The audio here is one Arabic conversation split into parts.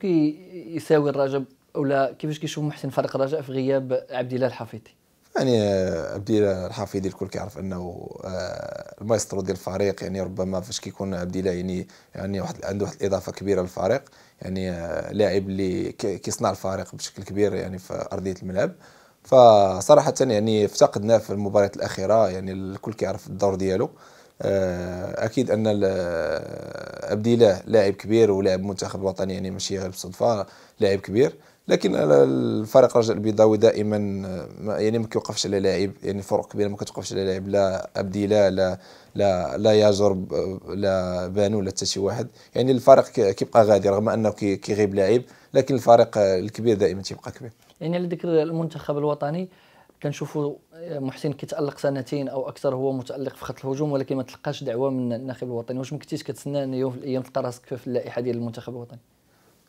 كي يساوي الرجاء ولا كيفاش كيشوف محسن فريق الرجاء في غياب عبد الله الحفيظي يعني آه، عبد الله الحفيظي الكل كيعرف انه آه، المايسترو ديال الفريق يعني ربما فاش كيكون عبد الله يعني يعني واحد عنده واحد الاضافه كبيره للفريق يعني آه، لاعب اللي كيصنع الفريق بشكل كبير يعني في ارضيه الملعب فصراحه يعني افتقدناه في المباريات الاخيره يعني الكل كيعرف الدور ديالو آه، اكيد ان ابديله لاعب كبير ولاعب منتخب وطني يعني ماشي غير بالصدفه لاعب كبير لكن الفريق الرجاء البيضاوي دائما يعني ما كيوقفش على لاعب يعني فرق كبيره ما كتوقفش على لاعب لا ابديله لا لا لا ياجر لا بانو لا حتى شي واحد يعني الفريق كيبقى غادي رغم انه كيغيب لاعب لكن الفريق الكبير دائما تيبقى كبير يعني على ذكر المنتخب الوطني كنشوفوا آه، محسن كيتالق سنتين او اكثر هو متالق في خط الهجوم ولكن ما تلقاش دعوه من الناخب الوطني واش ما كنتيش كتسنى ان يوم في الايام تلقى راسك في اللائحه ديال المنتخب الوطني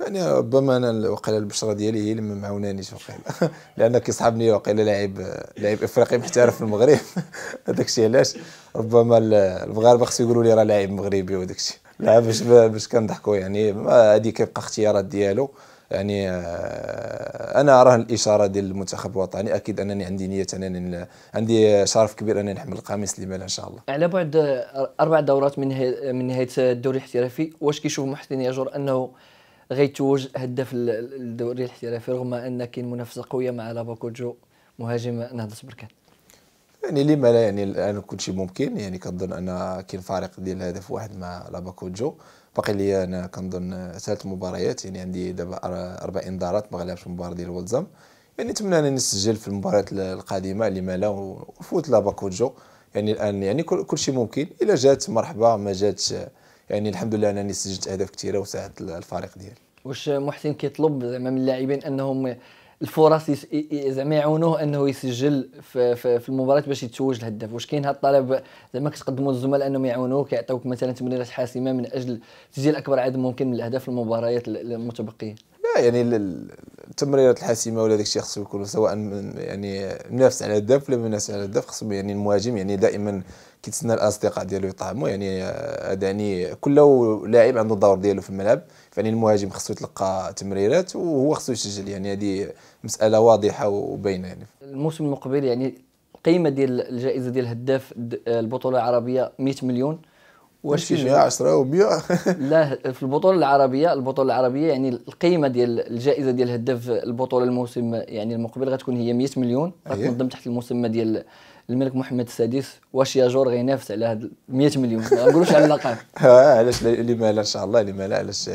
يعني ربما انا وقال البشره ديالي هي اللي ما معاونانيش وقيلا لان كيصحابني وقيلا لاعب لاعب افريقي محترف في المغرب هذاك الشيء علاش ربما المغاربه خصو يقولوا لي راه لاعب مغربي وداك الشيء لا باش باش كنضحكوا يعني هذه كيبقى اختيارات ديالو يعني آه، انا راه الاشاره ديال المنتخب الوطني اكيد انني عندي نيه انني عندي شرف كبير انني نحمل القميص اللي ان شاء الله على بعد اربع دورات من من نهايه الدوري الاحترافي واش كيشوف محسن ياجور انه غيتوج هدف الدوري الاحترافي رغم ان كاين منافسه قويه مع لاباكوجو مهاجم نهضه بركان يعني لما لا يعني الان كل شيء ممكن يعني كنظن ان كاين فارق ديال هدف واحد مع لاباكوجو باقي لي انا كنظن ثلاث مباريات يعني عندي دابا اربع انذارات ما غلبتش المباراه ديال ولزام يعني نتمنى انني نسجل في المباريات القادمه اللي مالا ونفوت باكوجو يعني الان يعني كل, كل شيء ممكن الا جات مرحبا ما جاتش يعني الحمد لله انني سجلت اهداف كثيره وساعدت الفريق ديالي واش محسن كيطلب زعما من اللاعبين انهم الفرص زعما يعاونوه انه يسجل في, في, في المباراه باش يتوج الهداف واش كاين هذا الطلب زعما كتقدموا للزملاء انهم يعاونوك يعطيوك مثلا تمريرات حاسمه من اجل تسجيل اكبر عدد ممكن من الاهداف في المباريات المتبقيه لا يعني التمريرات الحاسمه ولا داك الشيء خصو يكون سواء من يعني منافس على الهداف ولا منافس على الهداف خصو يعني المهاجم يعني دائما كيتسنى الاصدقاء ديالو يطعموا يعني هذا آه، يعني كل لاعب عنده الدور ديالو في الملعب يعني المهاجم خصو يتلقى تمريرات وهو خصو يسجل يعني هذه مساله واضحه وباينه يعني الموسم المقبل يعني قيمه ديال الجائزه ديال هداف البطوله العربيه 100 مليون واش في 100 10 و100 لا في البطوله العربيه البطوله العربيه يعني القيمه ديال الجائزه ديال هداف البطوله الموسم يعني المقبل غتكون هي 100 مليون أيوه. غتنظم تحت المسمى ديال الملك محمد السادس واش ياجور غينافس على هاد 100 مليون ما نقولوش على اللقب اه علاش لما لا ان شاء الله لما لا علاش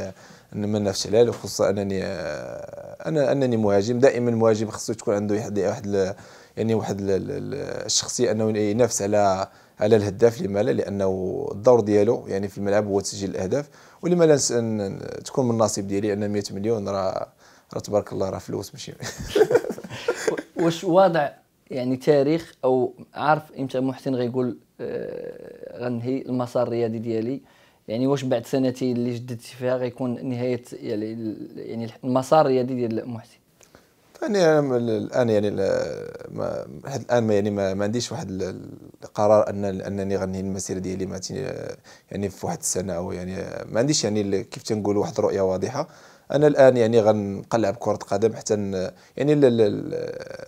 ما نافسش عليه خصوصا انني آه، انا انني مهاجم دائما المهاجم خصو تكون عنده واحد واحد يعني واحد الشخصيه انه ينافس على على الهداف لما لا لانه الدور ديالو يعني في الملعب هو تسجيل الاهداف ولما لا تكون من النصيب ديالي ان 100 مليون راه راه تبارك الله راه فلوس ماشي واش واضع يعني تاريخ او عارف امتى محسن غيقول آه غنهي المسار الرياضي ديالي يعني واش بعد سنتين اللي جددت فيها غيكون نهايه يعني يعني المسار الرياضي ديال محسن يعني الان يعني ما الان ما يعني ما, عنديش واحد قرار ان انني غنهي المسيره ديالي مع يعني في واحد السنه او يعني ما عنديش يعني كيف تنقولوا واحد الرؤيه واضحه انا الان يعني غنقلع بكره قدم حتى يعني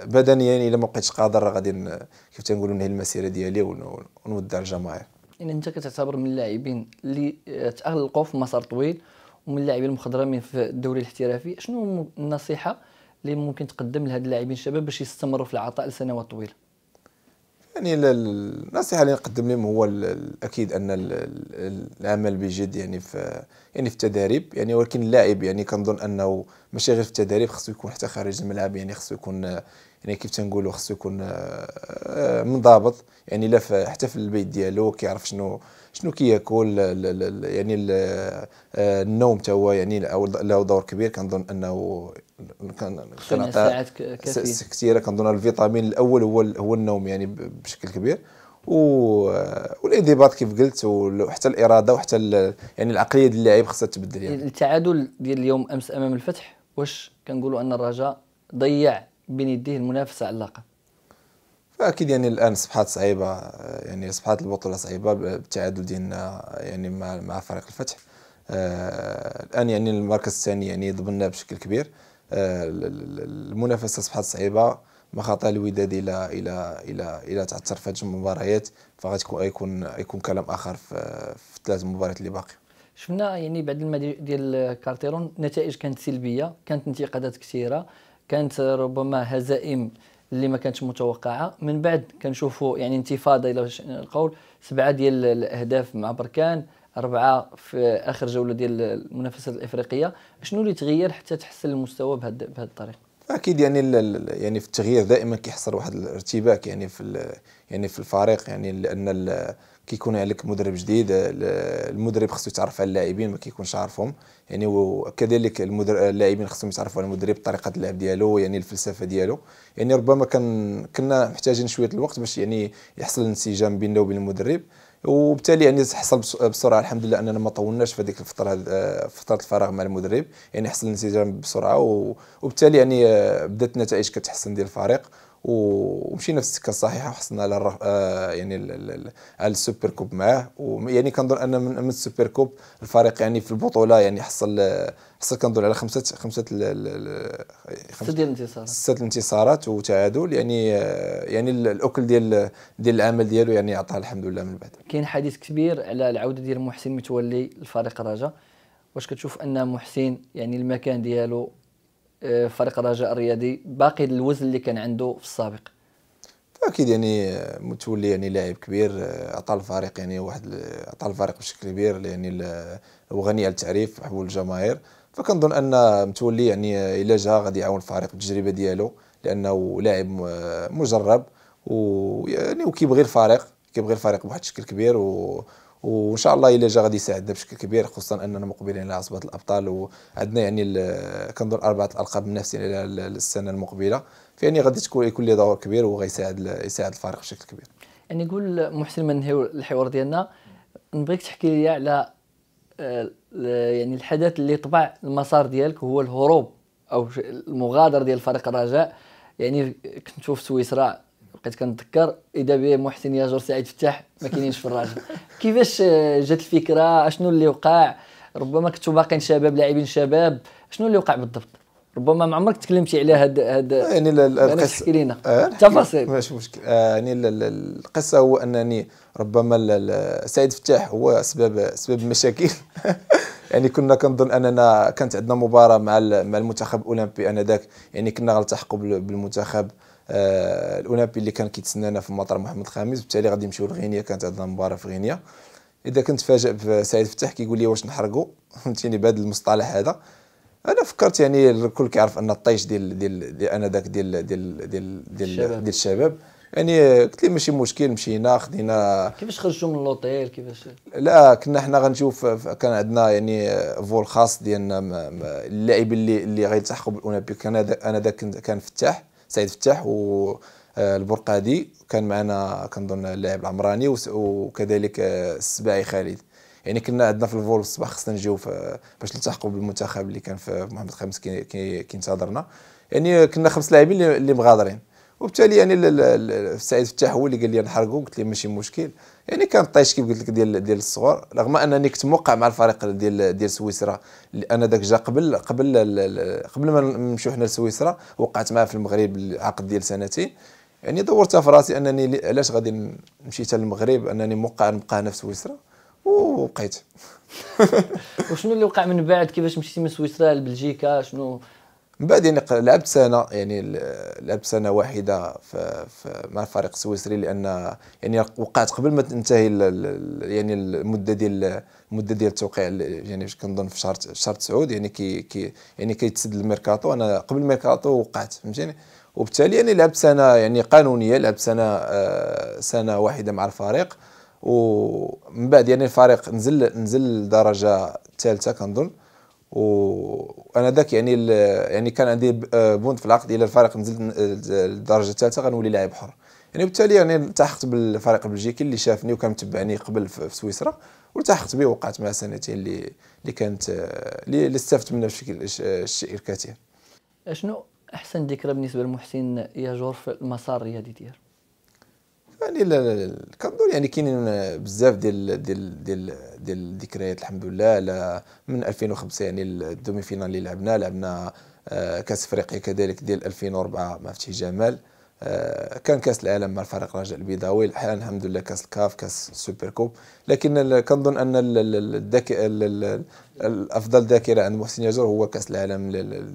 بدنيا يعني الا ما بقيتش قادر غادي كيف تنقولوا نهي المسيره ديالي ونودع الجماهير يعني انت كتعتبر من اللاعبين اللي آه، تالقوا في مسار طويل ومن اللاعبين المخضرمين في الدوري الاحترافي شنو النصيحه اللي ممكن تقدم لهاد اللاعبين الشباب باش يستمروا في العطاء لسنوات طويله يعني النصيحه اللي نقدم لهم هو اكيد ان العمل بجد يعني في يعني في التدريب يعني ولكن اللاعب يعني كنظن انه ماشي غير في التدريب خصو يكون حتى خارج الملعب يعني خصو يكون يعني كيف تنقولوا خصو يكون آه، آه، منضبط يعني لا حتى في البيت ديالو كيعرف شنو شنو كياكل يعني آه، النوم تا هو يعني له دور كبير كنظن انه كان ساعات كثيره كنظن الفيتامين الاول هو هو النوم يعني بشكل كبير والانضباط كيف قلت وحتى الاراده وحتى يعني العقليه ديال اللاعب خصها تبدل يعني التعادل ديال اليوم امس امام الفتح واش كنقولوا ان الرجاء ضيع بين يديه المنافسه على اللقب فاكيد يعني الان اصبحت صعيبه يعني اصبحت البطوله صعيبه بالتعادل ديالنا يعني مع مع فريق الفتح آه، الان يعني المركز الثاني يعني ضمننا بشكل كبير آه، المنافسه اصبحت صعيبه مخاطر الوداد الى الى الى الى تعثر في هذه المباريات فغتكون يكون يكون كلام اخر في, في ثلاث مباريات اللي باقي شفنا يعني بعد الماضي ديال كارتيرون نتائج كانت سلبيه كانت انتقادات كثيره كانت ربما هزائم اللي ما كانتش متوقعه من بعد كنشوفوا يعني انتفاضه الى القول سبعه ديال الاهداف مع بركان اربعه في اخر جوله ديال المنافسات الافريقيه شنو اللي تغير حتى تحسن المستوى بهذه الطريقه اكيد يعني يعني في التغيير دائما كيحصل واحد الارتباك يعني في يعني في الفريق يعني لان كي يكون عليك مدرب جديد المدرب خصو يتعرف على اللاعبين ما كيكونش عارفهم يعني وكذلك اللاعبين خصهم يتعرفوا على المدرب طريقه اللعب ديالو يعني الفلسفه ديالو يعني ربما كان كنا محتاجين شويه الوقت باش يعني يحصل الانسجام بيننا وبين المدرب وبالتالي يعني حصل بسرعه الحمد لله اننا ما طولناش في هذيك الفتره فتره الفراغ مع المدرب يعني حصل الانسجام بسرعه وبالتالي يعني آه، بدات النتائج كتحسن ديال الفريق ومشينا في السكه الصحيحه وحصلنا على الرف... آه يعني ال... ال... على السوبر كوب معاه ويعني كنظن ان من, السوبر كوب الفريق يعني في البطوله يعني حصل حصل كنظن على خمسه خمسه ال... ال... خمسه ديال الانتصارات سته الانتصارات وتعادل يعني يعني الاكل ديال ديال العمل ديالو يعني عطاه الحمد لله من بعد كاين حديث كبير على العوده ديال محسن متولي لفريق الرجاء واش كتشوف ان محسن يعني المكان ديالو فريق الرجاء الرياضي باقي الوزن اللي كان عنده في السابق اكيد يعني متولي يعني لاعب كبير عطى الفريق يعني واحد عطى الفريق بشكل كبير يعني وغني على التعريف حول الجماهير فكنظن ان متولي يعني الى جا غادي يعاون الفريق بالتجربه ديالو لانه لاعب آه، مجرب ويعني وكيبغي الفريق كيبغي الفريق بواحد الشكل كبير و وان شاء الله الا جا غادي يساعدنا بشكل كبير خصوصا اننا مقبلين على عصبه الابطال وعندنا يعني كنظن اربعه الالقاب منافسين على السنه المقبله فيعني غادي تكون يكون لي دور كبير وغيساعد يساعد الفريق بشكل كبير يعني قول محسن من نهيو الحوار ديالنا نبغيك تحكي لي على آه، يعني الحدث اللي طبع المسار ديالك هو الهروب او المغادره ديال فريق الرجاء يعني كنت في سويسرا بقيت كنتذكر اذا به محسن ياجور سعيد فتاح ما كاينينش في الراجل كيفاش آه، جات الفكره اشنو اللي وقع ربما كنتو باقيين شباب لاعبين شباب شنو اللي وقع بالضبط ربما ما عمرك تكلمتي على هاد هاد يعني القصه تحكي لنا التفاصيل آه. ماشي مشكل آه، يعني القصه هو انني ربما سعيد فتاح هو سبب سبب المشاكل يعني كنا كنظن اننا كانت عندنا مباراه مع مع المنتخب الاولمبي انذاك يعني كنا غنلتحقوا بالمنتخب آه، الاولمبي اللي كان كيتسنانا في مطار محمد الخامس بالتالي غادي نمشيو لغينيا كانت عندنا مباراه في غينيا اذا كنت فاجئ بسعيد فتح كيقول لي واش نحرقوا فهمتيني بهذا المصطلح هذا انا فكرت يعني الكل كيعرف ان الطيش ديال ديال دي انا ذاك ديال ديال ديال ديال ديال الشباب يعني قلت لي ماشي مشكل مشينا خدينا كيفاش خرجتوا من اللوطيل كيفاش لا كنا حنا غنشوف كان عندنا يعني فول خاص ديالنا اللاعب اللي اللي غيلتحقوا بالاولمبيك انا ذاك كان فتاح سعيد فتاح و آه، البرقادي كان معنا كنظن اللاعب العمراني وكذلك آه، السباعي خالد يعني كنا عندنا في الفول الصباح خصنا نجيو باش نلتحقوا بالمنتخب اللي كان في محمد خامس كينتظرنا يعني كنا خمس لاعبين اللي مغادرين وبالتالي يعني سعيد فتاح هو اللي قال لي نحرقوا قلت له ماشي مشكل يعني كان طيش كيف قلت لك ديال ديال الصغار رغم انني كنت موقع مع الفريق ديال ديال سويسرا انا ذاك جا قبل قبل قبل ما نمشيو حنا لسويسرا وقعت معاه في المغرب العقد ديال سنتين يعني دورتها في راسي انني علاش غادي نمشي حتى للمغرب انني موقع نبقى هنا في سويسرا وبقيت وشنو اللي وقع من بعد كيفاش مشيتي من سويسرا لبلجيكا شنو من بعد يعني لعبت سنه يعني لعبت سنه واحده في مع الفريق السويسري لان يعني وقعت قبل ما تنتهي يعني المده ديال المده ديال التوقيع يعني كنظن في شهر شهر تسعود يعني كي كي يعني كيتسد الميركاتو انا قبل الميركاتو وقعت فهمتيني وبالتالي يعني لعبت سنه يعني قانونيه لعبت سنه آه، سنه واحده مع الفريق ومن بعد يعني الفريق نزل نزل درجه ثالثه كنظن وانا ذاك يعني يعني كان عندي آه، بوند في العقد الى الفريق نزلت للدرجه آه، الثالثه غنولي لاعب حر يعني بالتالي يعني التحقت بالفريق البلجيكي اللي شافني وكان متبعني قبل في سويسرا والتحقت به وقعت مع سنتين اللي اللي كانت آه، اللي استفدت منها بشكل الشيء الكثير شنو احسن ذكرى بالنسبه لمحسن ياجور في المسار الرياضي ديالو يعني كنظن يعني كاينين بزاف ديال ديال ديال ديال الذكريات الحمد لله لا من 2005 يعني الدومي فينال اللي لعبنا لعبنا آه، كاس افريقيا كذلك ديال 2004 مع فتحي جمال آه، كان كاس العالم مع الفريق الرجاء البيضاوي الحين الحمد لله كاس الكاف كاس السوبر كوب لكن كنظن ان الافضل ذاكره عند محسن ياجور هو كاس العالم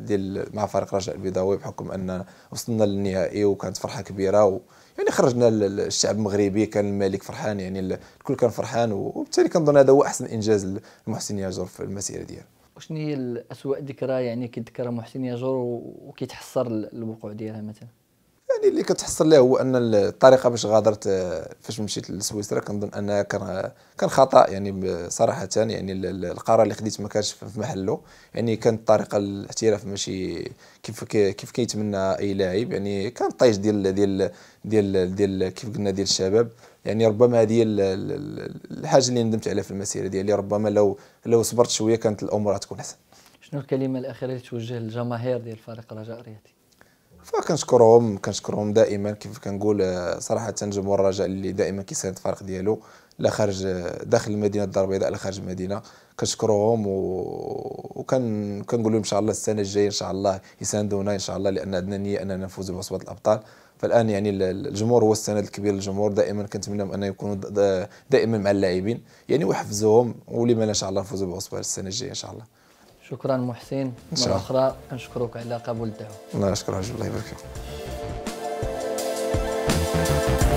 ديال مع فريق الرجاء البيضاوي بحكم ان وصلنا للنهائي وكانت فرحه كبيره يعني خرجنا الشعب المغربي كان الملك فرحان يعني الكل كان فرحان وبالتالي كنظن هذا هو احسن انجاز لمحسن ياجور في المسيره ديالو وشنو هي الاسوء ذكرى يعني كيتذكرها محسن ياجور وكيتحسر الوقوع ديالها مثلا يعني اللي كتحصل له هو ان الطريقه باش غادرت آه، فاش مشيت لسويسرا كنظن انها كان كان خطا يعني صراحه يعني القرار اللي خديت ما كانش في محله يعني كانت الطريقه الاحتراف ماشي كيف كيف كيتمنى اي لاعب يعني كان طيش ديال ديال ديال ديال كيف قلنا ديال الشباب يعني ربما هذه الحاجه اللي ندمت عليها في المسيره ديالي ربما لو لو صبرت شويه كانت الامور غتكون احسن شنو الكلمه الاخيره اللي توجه للجماهير ديال فريق الرجاء الرياضي فكنشكرهم كنشكرهم دائما كيف كنقول آه، صراحه جمهور الرجاء اللي دائما كيساند الفريق ديالو لا خارج آه، داخل المدينه الدار البيضاء لا خارج المدينه كنشكرهم و... وكن كنقول لهم ان شاء الله السنه الجايه ان شاء الله يساندونا ان شاء الله لان عندنا نيه اننا نفوزوا ببطوله الابطال فالان يعني الجمهور هو السند الكبير للجمهور دائما كنتمناهم ان يكونوا دائما مع اللاعبين يعني ويحفزوهم ولما ان شاء الله نفوزوا ببطوله السنه الجايه ان شاء الله شكرا محسن مره اخرى كنشكرك على قبول الدعوه الله يشكرك الله يبارك فيك